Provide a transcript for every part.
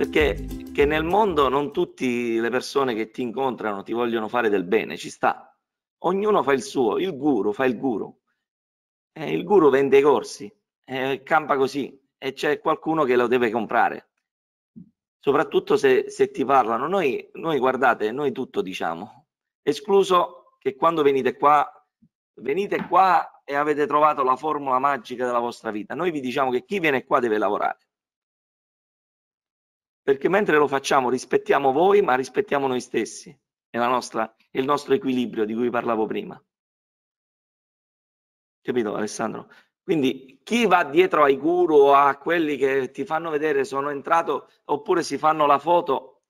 perché che nel mondo non tutte le persone che ti incontrano ti vogliono fare del bene, ci sta. Ognuno fa il suo, il guru fa il guru. Eh, il guru vende i corsi, eh, campa così e c'è qualcuno che lo deve comprare. Soprattutto se, se ti parlano, noi, noi guardate, noi tutto diciamo, escluso che quando venite qua, venite qua e avete trovato la formula magica della vostra vita. Noi vi diciamo che chi viene qua deve lavorare perché mentre lo facciamo rispettiamo voi, ma rispettiamo noi stessi. È, il nostro equilibrio di cui parlavo prima. Capito Alessandro? Quindi chi va dietro ai guru o a quelli che ti fanno vedere sono entrato oppure si fanno la foto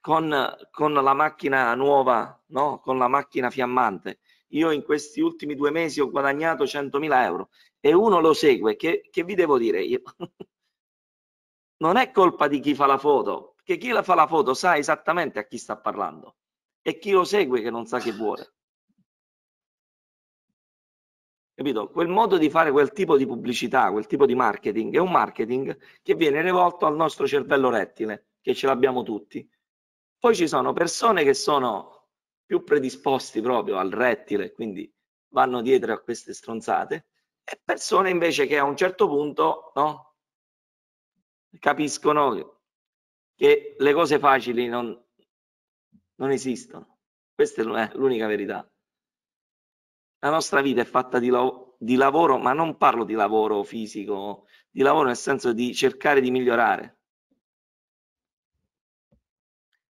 con, con la macchina nuova, no? con la macchina fiammante. Io in questi ultimi due mesi ho guadagnato 100.000 euro e uno lo segue, che, che vi devo dire io? non è colpa di chi fa la foto, perché chi la fa la foto sa esattamente a chi sta parlando e chi lo segue che non sa che vuole. Capito? Quel modo di fare quel tipo di pubblicità, quel tipo di marketing, è un marketing che viene rivolto al nostro cervello rettile, che ce l'abbiamo tutti. Poi ci sono persone che sono più predisposti proprio al rettile, quindi vanno dietro a queste stronzate, e persone invece che a un certo punto no, capiscono che le cose facili non, non esistono. Questa è eh, l'unica verità. La nostra vita è fatta di, lav di, lavoro, ma non parlo di lavoro fisico, di lavoro nel senso di cercare di migliorare.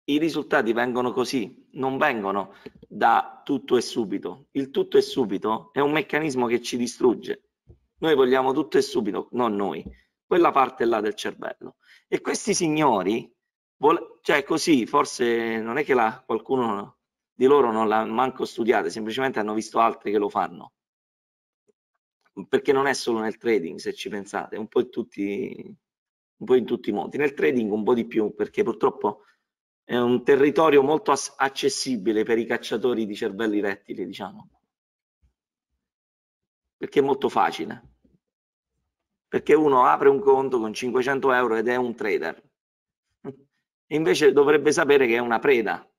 I risultati vengono così, non vengono da tutto e subito. Il tutto e subito è un meccanismo che ci distrugge. Noi vogliamo tutto e subito, non noi, quella parte là del cervello. E questi signori, cioè così, forse non è che la, qualcuno di loro non l'ha manco studiata, semplicemente hanno visto altri che lo fanno. Perché non è solo nel trading, se ci pensate, un po' in tutti, un po in tutti i modi. Nel trading un po' di più, perché purtroppo è un territorio molto accessibile per i cacciatori di cervelli rettili, diciamo. Perché è molto facile perché uno apre un conto con 500 euro ed è un trader. Invece dovrebbe sapere che è una preda,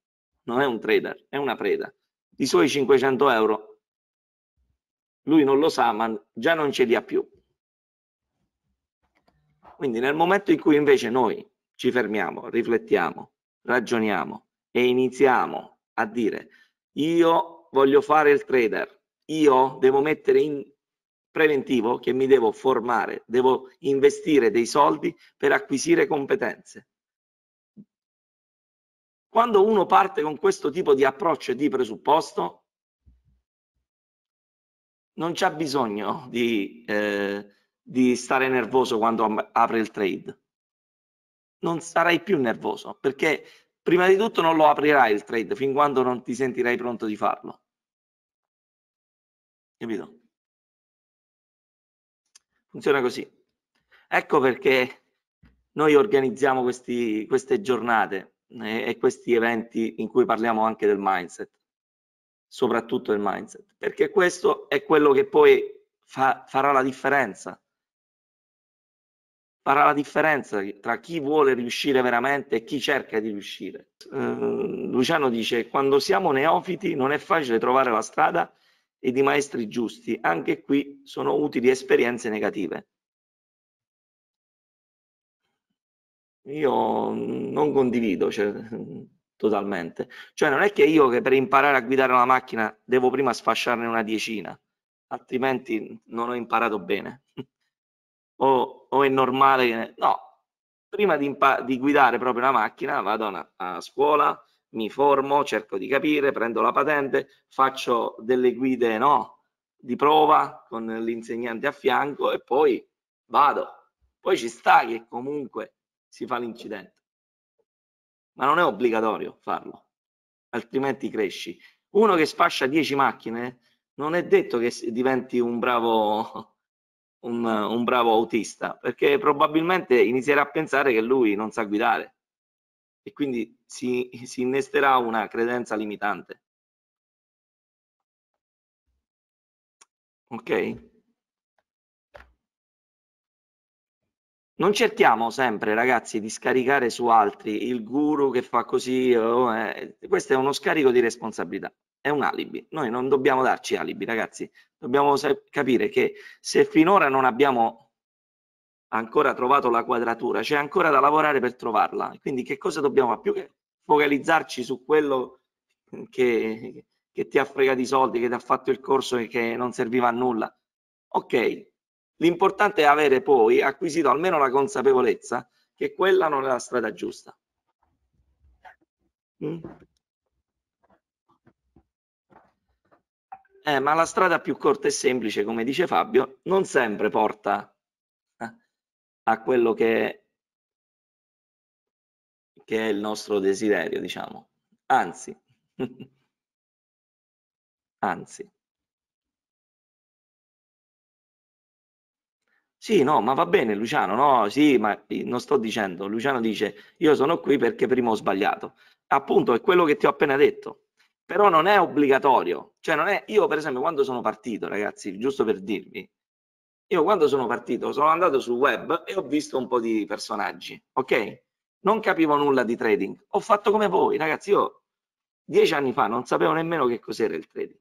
non è un trader, è una preda. I suoi 500 euro lui non lo sa, ma già non ce li ha più. Quindi nel momento in cui invece noi ci fermiamo, riflettiamo, ragioniamo e iniziamo a dire io voglio fare il trader, io devo mettere in preventivo che mi devo formare, devo investire dei soldi per acquisire competenze. Quando uno parte con questo tipo di approccio e di presupposto, non c'è bisogno di, eh, di stare nervoso quando apre il trade. Non sarai più nervoso perché prima di tutto non lo aprirai il trade fin quando non ti sentirai pronto di farlo. Capito? Funziona così. Ecco perché noi organizziamo questi, queste giornate e, eh, e questi eventi in cui parliamo anche del mindset, soprattutto del mindset, perché questo è quello che poi fa, farà la differenza. Farà la differenza tra chi vuole riuscire veramente e chi cerca di riuscire. Eh, Luciano dice: Quando siamo neofiti non è facile trovare la strada e di maestri giusti, anche qui sono utili esperienze negative. Io non condivido cioè, totalmente, cioè non è che io che per imparare a guidare una macchina devo prima sfasciarne una diecina, altrimenti non ho imparato bene. o, o, è normale che... No, prima di, di guidare proprio la macchina vado a, a scuola, mi formo, cerco di capire, prendo la patente, faccio delle guide no, di prova con l'insegnante a fianco e poi vado. Poi ci sta che comunque si fa l'incidente, ma non è obbligatorio farlo, altrimenti cresci. Uno che sfascia 10 macchine non è detto che diventi un bravo, un, un bravo autista, perché probabilmente inizierà a pensare che lui non sa guidare e quindi si, si innesterà una credenza limitante. Ok? Non cerchiamo sempre, ragazzi, di scaricare su altri il guru che fa così. Oh, eh, questo è uno scarico di responsabilità, è un alibi. Noi non dobbiamo darci alibi, ragazzi. Dobbiamo capire che se finora non abbiamo ancora trovato la quadratura, c'è ancora da lavorare per trovarla. Quindi che cosa dobbiamo fare? Più che focalizzarci su quello che, che ti ha fregato i soldi, che ti ha fatto il corso e che non serviva a nulla. Ok, l'importante è avere poi acquisito almeno la consapevolezza che quella non è la strada giusta. Mm? Eh, ma la strada più corta e semplice, come dice Fabio, non sempre porta a a quello che, che è il nostro desiderio, diciamo. Anzi, anzi. Sì, no, ma va bene Luciano, no, sì, ma non sto dicendo, Luciano dice io sono qui perché prima ho sbagliato. Appunto, è quello che ti ho appena detto, però non è obbligatorio, cioè non è, io per esempio quando sono partito, ragazzi, giusto per dirvi, io quando sono partito sono andato sul web e ho visto un po' di personaggi, ok? Non capivo nulla di trading. Ho fatto come voi, ragazzi, io dieci anni fa non sapevo nemmeno che cos'era il trading.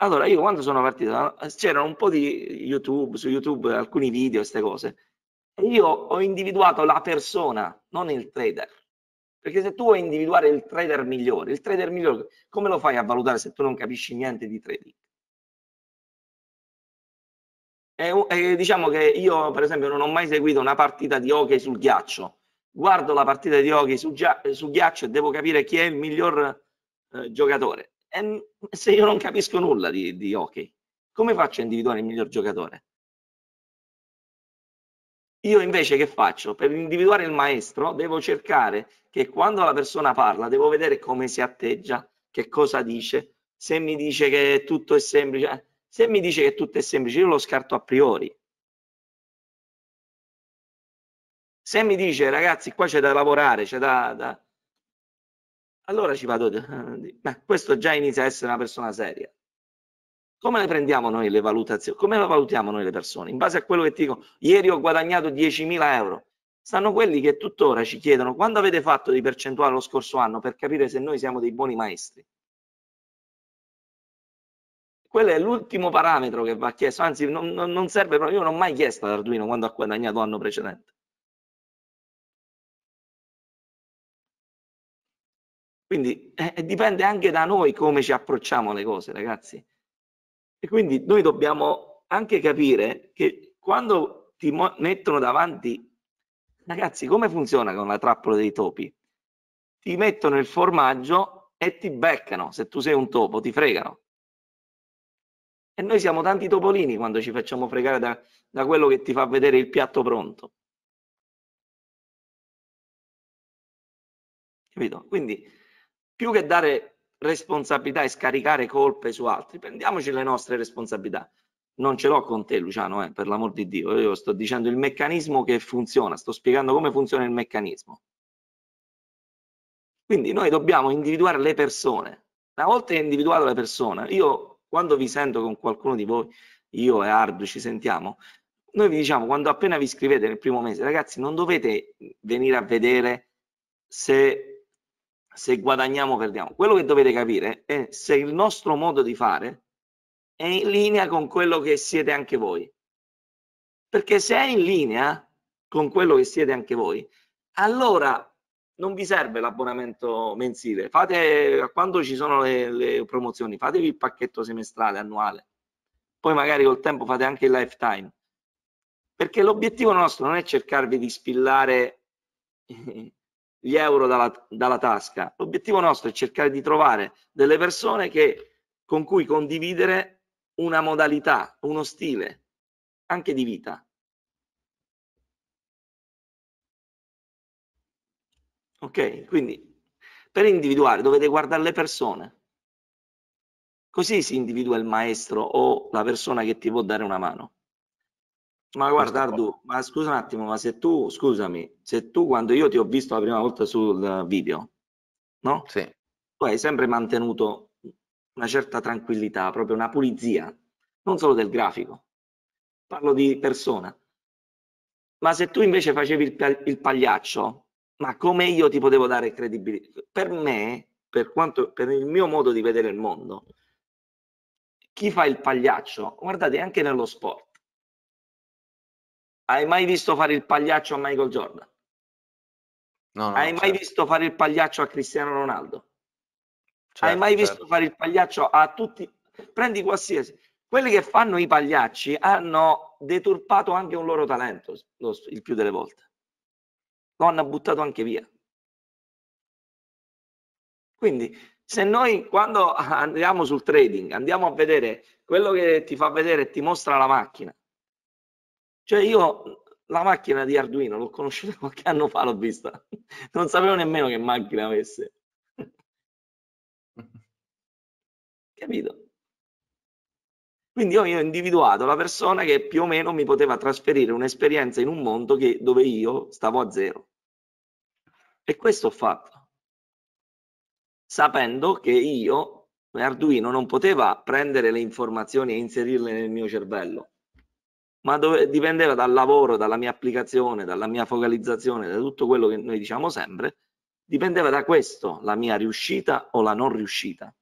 Allora, io quando sono partito, c'erano un po' di YouTube, su YouTube alcuni video, queste cose. E io ho individuato la persona, non il trader. Perché se tu vuoi individuare il trader migliore, il trader migliore, come lo fai a valutare se tu non capisci niente di trading? è, è, diciamo che io per esempio non ho mai seguito una partita di hockey sul ghiaccio, guardo la partita di hockey su, eh, su ghiaccio e devo capire chi è il miglior eh, giocatore. E se io non capisco nulla di, di hockey, come faccio a individuare il miglior giocatore? Io invece che faccio? Per individuare il maestro devo cercare che quando la persona parla devo vedere come si atteggia, che cosa dice, se mi dice che tutto è semplice, se mi dice che tutto è semplice, io lo scarto a priori. Se mi dice, ragazzi, qua c'è da lavorare, c'è da, da... Allora ci vado... Ma questo già inizia a essere una persona seria. Come le prendiamo noi le valutazioni? Come le valutiamo noi le persone? In base a quello che ti dico, ieri ho guadagnato 10.000 euro. Stanno quelli che tuttora ci chiedono quando avete fatto di percentuale lo scorso anno per capire se noi siamo dei buoni maestri quello è l'ultimo parametro che va chiesto, anzi non, non serve proprio, io non ho mai chiesto ad Arduino quando ha guadagnato l'anno precedente. Quindi eh, eh, dipende anche da noi come ci approcciamo alle cose, ragazzi. E quindi noi dobbiamo anche capire che quando ti mettono davanti, ragazzi, come funziona con la trappola dei topi? Ti mettono il formaggio e ti beccano. Se tu sei un topo, ti fregano. E noi siamo tanti topolini quando ci facciamo fregare da, da quello che ti fa vedere il piatto pronto. Capito? Quindi più che dare responsabilità e scaricare colpe su altri, prendiamoci le nostre responsabilità. Non ce l'ho con te, Luciano, eh, per l'amor di Dio. Io sto dicendo il meccanismo che funziona, sto spiegando come funziona il meccanismo. Quindi noi dobbiamo individuare le persone. Una volta individuata la persona, io quando vi sento con qualcuno di voi, io e Ardu ci sentiamo, noi vi diciamo quando appena vi iscrivete nel primo mese, ragazzi, non dovete venire a vedere se, se guadagniamo o perdiamo. Quello che dovete capire è se il nostro modo di fare è in linea con quello che siete anche voi. Perché se è in linea con quello che siete anche voi, allora non vi serve l'abbonamento mensile. Fate quando ci sono le, le, promozioni, fatevi il pacchetto semestrale, annuale. Poi magari col tempo fate anche il lifetime. Perché l'obiettivo nostro non è cercarvi di spillare gli euro dalla, dalla tasca. L'obiettivo nostro è cercare di trovare delle persone che, con cui condividere una modalità, uno stile anche di vita. Ok? Quindi per individuare dovete guardare le persone. Così si individua il maestro o la persona che ti può dare una mano. Ma guarda Ardu, ma scusa un attimo, ma se tu, scusami, se tu quando io ti ho visto la prima volta sul video, no? Sì. Tu hai sempre mantenuto una certa tranquillità, proprio una pulizia, non solo del grafico, parlo di persona. Ma se tu invece facevi il, il pagliaccio, ma come io ti potevo dare credibilità? Per me, per, quanto, per il mio modo di vedere il mondo, chi fa il pagliaccio, guardate anche nello sport. Hai mai visto fare il pagliaccio a Michael Jordan? No, no, Hai certo. mai visto fare il pagliaccio a Cristiano Ronaldo? Certo, Hai mai certo. visto certo. fare il pagliaccio a tutti? Prendi qualsiasi. Quelli che fanno i pagliacci hanno deturpato anche un loro talento, il più delle volte lo hanno buttato anche via. Quindi se noi quando andiamo sul trading andiamo a vedere quello che ti fa vedere e ti mostra la macchina, cioè io la macchina di Arduino l'ho conosciuta qualche anno fa, l'ho vista, non sapevo nemmeno che macchina avesse. Capito? Quindi io, io ho individuato la persona che più o meno mi poteva trasferire un'esperienza in un mondo che, dove io stavo a zero. E questo ho fatto, sapendo che io, come Arduino, non poteva prendere le informazioni e inserirle nel mio cervello, ma dove, dipendeva dal lavoro, dalla mia applicazione, dalla mia focalizzazione, da tutto quello che noi diciamo sempre, dipendeva da questo la mia riuscita o la non riuscita.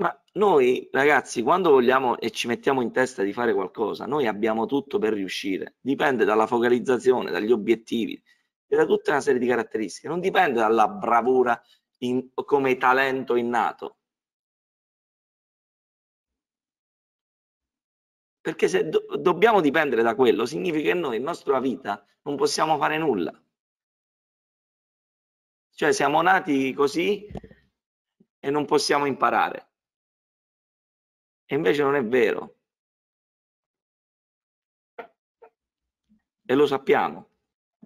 Ma noi ragazzi, quando vogliamo e ci mettiamo in testa di fare qualcosa, noi abbiamo tutto per riuscire. Dipende dalla focalizzazione, dagli obiettivi e da tutta una serie di caratteristiche. Non dipende dalla bravura in, come talento innato. Perché se do, dobbiamo dipendere da quello, significa che noi, in nostra vita, non possiamo fare nulla. Cioè siamo nati così e non possiamo imparare. E invece non è vero. E lo sappiamo.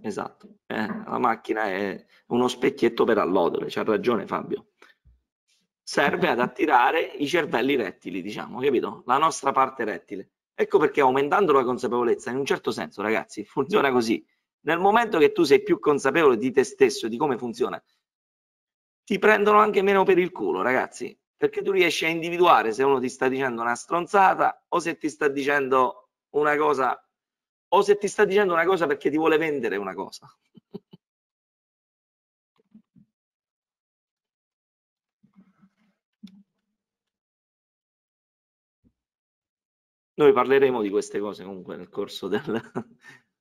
Esatto. Eh, la macchina è uno specchietto per allodole, c'ha ragione Fabio. Serve ad attirare i cervelli rettili, diciamo, capito? La nostra parte rettile. Ecco perché aumentando la consapevolezza, in un certo senso, ragazzi, funziona così. Nel momento che tu sei più consapevole di te stesso, di come funziona, ti prendono anche meno per il culo, ragazzi perché tu riesci a individuare se uno ti sta dicendo una stronzata o se ti sta dicendo una cosa o se ti sta dicendo una cosa perché ti vuole vendere una cosa. Noi parleremo di queste cose comunque nel corso del,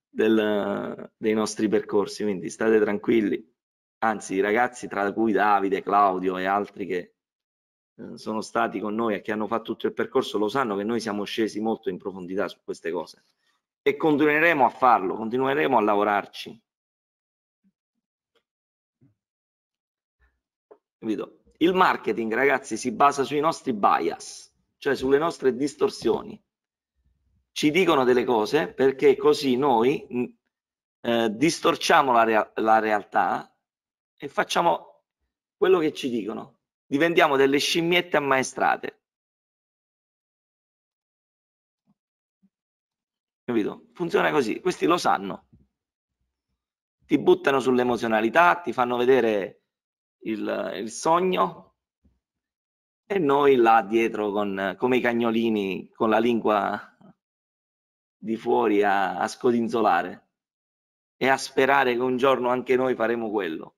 del, dei nostri percorsi, quindi state tranquilli. Anzi, ragazzi, tra cui Davide, Claudio e altri che eh, sono stati con noi e che hanno fatto tutto il percorso lo sanno che noi siamo scesi molto in profondità su queste cose e continueremo a farlo, continueremo a lavorarci. Capito? Il marketing, ragazzi, si basa sui nostri bias, cioè sulle nostre distorsioni. Ci dicono delle cose perché così noi mm, eh, distorciamo la, rea la realtà e facciamo quello che ci dicono diventiamo delle scimmiette ammaestrate. Capito? Funziona così, questi lo sanno. Ti buttano sull'emozionalità, ti fanno vedere il, il, sogno e noi là dietro con, come i cagnolini con la lingua di fuori a, a scodinzolare e a sperare che un giorno anche noi faremo quello.